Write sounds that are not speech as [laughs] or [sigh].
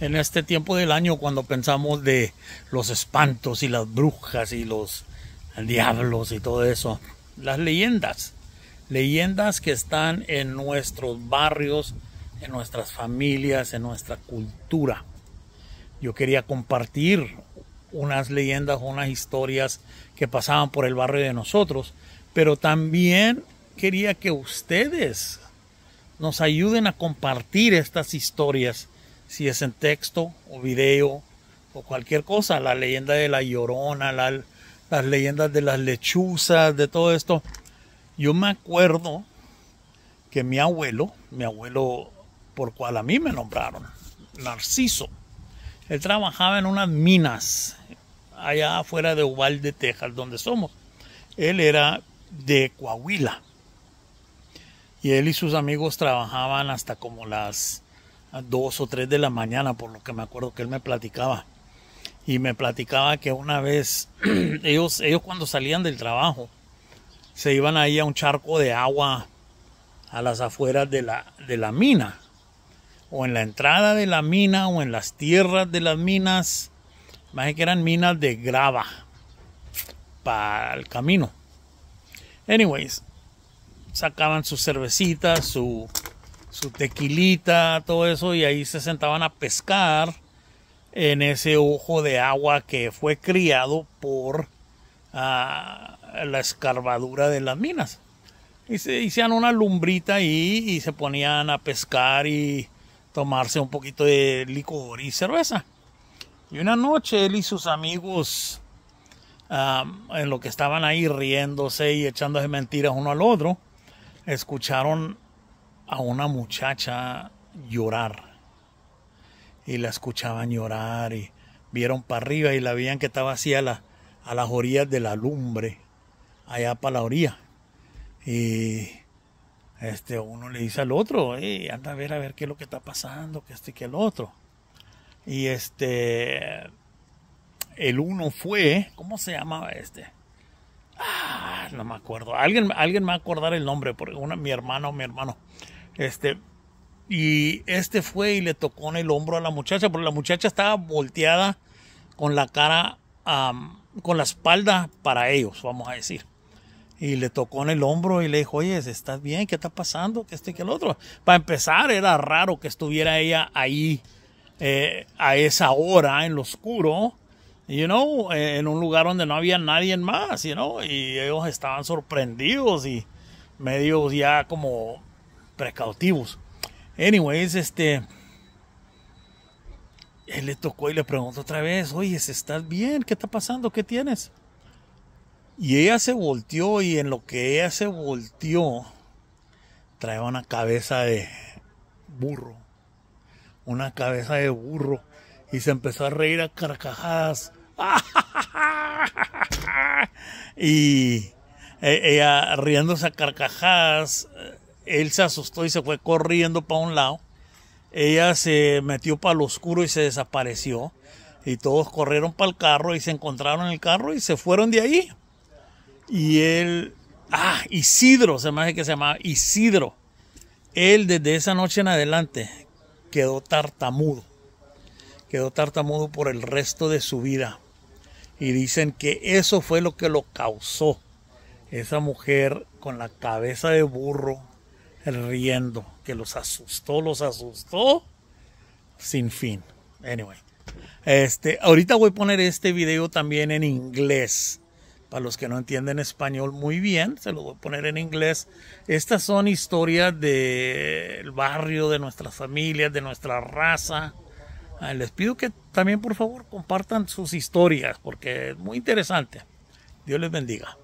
en este tiempo del año cuando pensamos de los espantos y las brujas y los diablos y todo eso. Las leyendas. Leyendas que están en nuestros barrios, en nuestras familias, en nuestra cultura. Yo quería compartir unas leyendas, unas historias que pasaban por el barrio de nosotros, pero también quería que ustedes nos ayuden a compartir estas historias si es en texto o video o cualquier cosa, la leyenda de la llorona, las leyendas de las lechuzas, de todo esto. Yo me acuerdo que mi abuelo, mi abuelo por cual a mí me nombraron, Narciso, él trabajaba en unas minas allá afuera de Uvalde, Texas, donde somos. Él era de Coahuila. Y él y sus amigos trabajaban hasta como las a dos o tres de la mañana, por lo que me acuerdo que él me platicaba. Y me platicaba que una vez [clears throat] ellos, ellos cuando salían del trabajo se iban ahí a un charco de agua a las afueras de la, de la mina o en la entrada de la mina o en las tierras de las minas, más que eran minas de grava para el camino. Anyways, sacaban sus cervecitas, su, su tequilita, todo eso, y ahí se sentaban a pescar en ese ojo de agua que fue criado por ah, la escarbadura de las minas. Y se hicieron una lumbrita ahí y se ponían a pescar y tomarse un poquito de licor y cerveza. Y una noche él y sus amigos, en lo que estaban ahí riéndose y echándose mentiras uno al otro, escucharon a una muchacha llorar. Y la escuchaban llorar y vieron para arriba y la veían que estaba así a, la, a las orillas de la lumbre, allá para la orilla. Y este, uno le dice al otro, anda a ver a ver qué es lo que está pasando, que este que el otro. Y este, el uno fue, ¿cómo se llamaba este? Ah, no me acuerdo. Alguien, alguien me va a acordar el nombre, porque una, mi hermano, mi hermano. Este, y este fue y le tocó en el hombro a la muchacha, porque la muchacha estaba volteada con la cara, con la espalda para ellos, vamos a decir. Y le tocó en el hombro y le dijo, oye, ¿estás bien? ¿Qué está pasando? que este que el otro? Para empezar, era raro que estuviera ella ahí eh, a esa hora, en lo oscuro, you know, eh, en un lugar donde no había nadie más, you know, y ellos estaban sorprendidos y medio ya como precautivos. Anyways, este. Él le tocó y le preguntó otra vez: Oye, ¿estás bien? ¿Qué está pasando? ¿Qué tienes? Y ella se volteó, y en lo que ella se volteó, traía una cabeza de burro. Una cabeza de burro. Y se empezó a reír a carcajadas. [laughs] y e, ella riéndose a carcajadas él se asustó y se fue corriendo para un lado. Ella se metió para lo oscuro y se desapareció. Y todos corrieron para el carro y se encontraron en el carro y se fueron de ahí. Y él, ah, Isidro, se me hace que se llamaba Isidro. Él desde esa noche en adelante quedó tartamudo. Quedó tartamudo por el resto de su vida. Y dicen que eso fue lo que lo causó. Esa mujer con la cabeza de burro, riendo, que los asustó, los asustó sin fin. Anyway, este, ahorita voy a poner este video también en inglés. Para los que no entienden español muy bien, se lo voy a poner en inglés. Estas son historias del barrio, de nuestras familias, de nuestra raza. Ah, les pido que también, por favor, compartan sus historias, porque es muy interesante. Dios les bendiga.